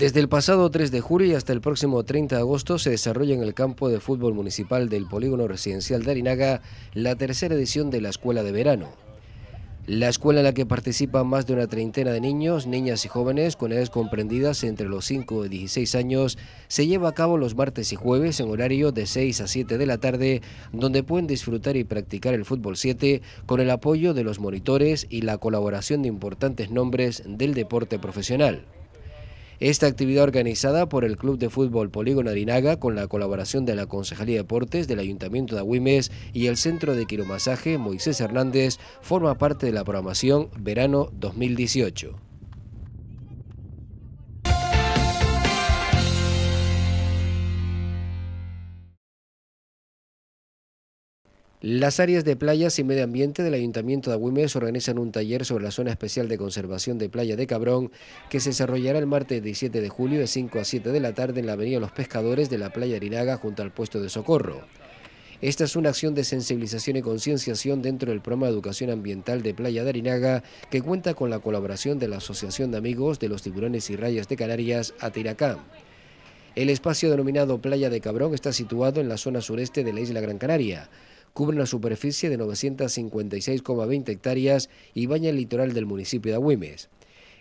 Desde el pasado 3 de julio y hasta el próximo 30 de agosto se desarrolla en el campo de fútbol municipal del Polígono Residencial de Arinaga la tercera edición de la Escuela de Verano. La escuela en la que participan más de una treintena de niños, niñas y jóvenes con edades comprendidas entre los 5 y 16 años se lleva a cabo los martes y jueves en horario de 6 a 7 de la tarde, donde pueden disfrutar y practicar el fútbol 7 con el apoyo de los monitores y la colaboración de importantes nombres del deporte profesional. Esta actividad organizada por el Club de Fútbol Polígono Arinaga con la colaboración de la Concejalía de Deportes del Ayuntamiento de Agüimes y el Centro de Quiromasaje Moisés Hernández forma parte de la programación Verano 2018. Las áreas de playas y medio ambiente del Ayuntamiento de Agüimes organizan un taller sobre la zona especial de conservación de Playa de Cabrón que se desarrollará el martes 17 de julio de 5 a 7 de la tarde en la Avenida Los Pescadores de la Playa Arinaga junto al puesto de socorro. Esta es una acción de sensibilización y concienciación dentro del programa de educación ambiental de Playa de Arinaga que cuenta con la colaboración de la Asociación de Amigos de los Tiburones y Rayas de Canarias, Atiracán. El espacio denominado Playa de Cabrón está situado en la zona sureste de la isla Gran Canaria cubre una superficie de 956,20 hectáreas y baña el litoral del municipio de Agüimes.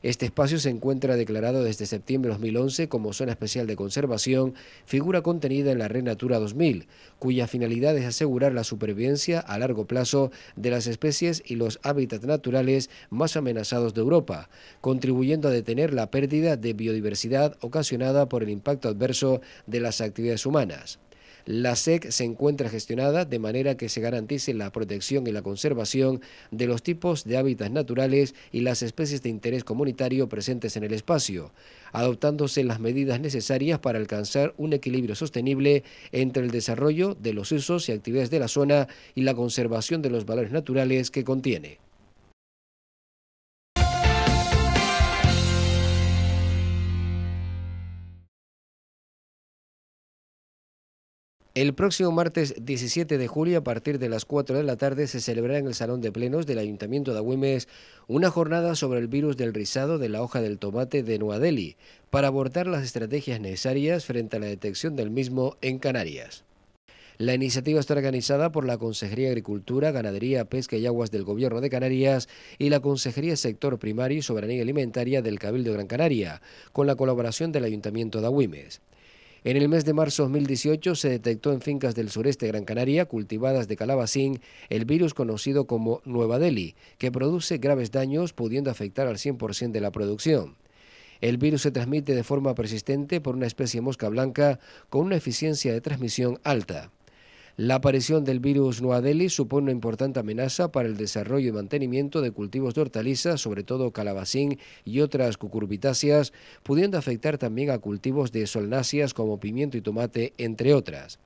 Este espacio se encuentra declarado desde septiembre de 2011 como Zona Especial de Conservación, figura contenida en la Red Natura 2000, cuya finalidad es asegurar la supervivencia a largo plazo de las especies y los hábitats naturales más amenazados de Europa, contribuyendo a detener la pérdida de biodiversidad ocasionada por el impacto adverso de las actividades humanas. La SEC se encuentra gestionada de manera que se garantice la protección y la conservación de los tipos de hábitats naturales y las especies de interés comunitario presentes en el espacio, adoptándose las medidas necesarias para alcanzar un equilibrio sostenible entre el desarrollo de los usos y actividades de la zona y la conservación de los valores naturales que contiene. El próximo martes 17 de julio, a partir de las 4 de la tarde, se celebrará en el Salón de Plenos del Ayuntamiento de Agüimes una jornada sobre el virus del rizado de la hoja del tomate de Nuadeli, para abordar las estrategias necesarias frente a la detección del mismo en Canarias. La iniciativa está organizada por la Consejería de Agricultura, Ganadería, Pesca y Aguas del Gobierno de Canarias y la Consejería Sector Primario y Soberanía Alimentaria del Cabildo de Gran Canaria, con la colaboración del Ayuntamiento de Agüimes. En el mes de marzo de 2018 se detectó en fincas del sureste de Gran Canaria, cultivadas de calabacín, el virus conocido como Nueva Delhi, que produce graves daños pudiendo afectar al 100% de la producción. El virus se transmite de forma persistente por una especie mosca blanca con una eficiencia de transmisión alta. La aparición del virus Noadeli supone una importante amenaza para el desarrollo y mantenimiento de cultivos de hortalizas, sobre todo calabacín y otras cucurbitáceas, pudiendo afectar también a cultivos de solnáceas como pimiento y tomate, entre otras.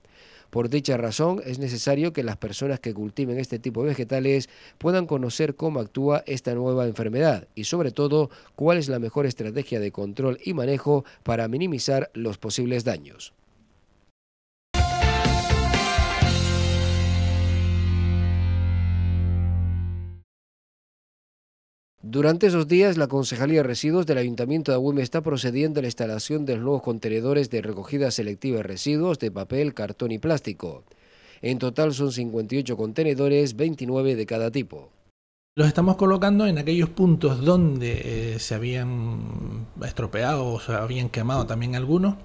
Por dicha razón, es necesario que las personas que cultiven este tipo de vegetales puedan conocer cómo actúa esta nueva enfermedad y sobre todo cuál es la mejor estrategia de control y manejo para minimizar los posibles daños. Durante esos días, la Concejalía de Residuos del Ayuntamiento de Agüime está procediendo a la instalación de los nuevos contenedores de recogida selectiva de residuos de papel, cartón y plástico. En total son 58 contenedores, 29 de cada tipo. Los estamos colocando en aquellos puntos donde eh, se habían estropeado o se habían quemado también algunos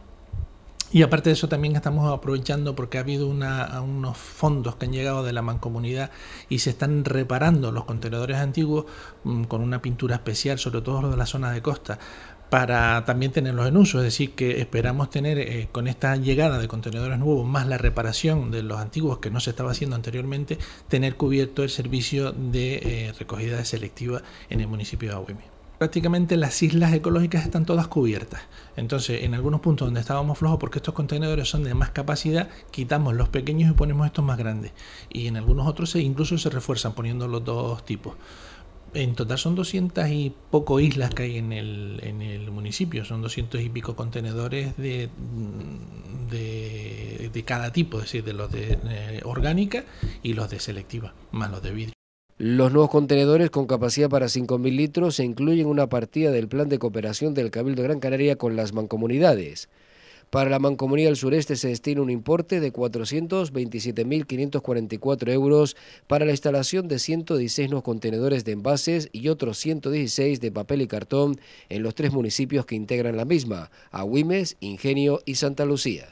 y aparte de eso también estamos aprovechando porque ha habido una, unos fondos que han llegado de la mancomunidad y se están reparando los contenedores antiguos mm, con una pintura especial, sobre todo los de las zonas de costa, para también tenerlos en uso. Es decir, que esperamos tener eh, con esta llegada de contenedores nuevos, más la reparación de los antiguos que no se estaba haciendo anteriormente, tener cubierto el servicio de eh, recogida selectiva en el municipio de Agüime prácticamente las islas ecológicas están todas cubiertas. Entonces, en algunos puntos donde estábamos flojos, porque estos contenedores son de más capacidad, quitamos los pequeños y ponemos estos más grandes. Y en algunos otros incluso se refuerzan poniendo los dos tipos. En total son 200 y poco islas que hay en el, municipio, son 200 y pico contenedores de, de, cada tipo, es decir, de los de eh, orgánica y los de selectiva, más los de vidrio. Los nuevos contenedores con capacidad para 5.000 litros se incluyen una partida del plan de cooperación del Cabildo de Gran Canaria con las mancomunidades. Para la Mancomunidad del Sureste se destina un importe de 427.544 euros para la instalación de 116 nuevos contenedores de envases y otros 116 de papel y cartón en los tres municipios que integran la misma, Agüimes, Ingenio y Santa Lucía.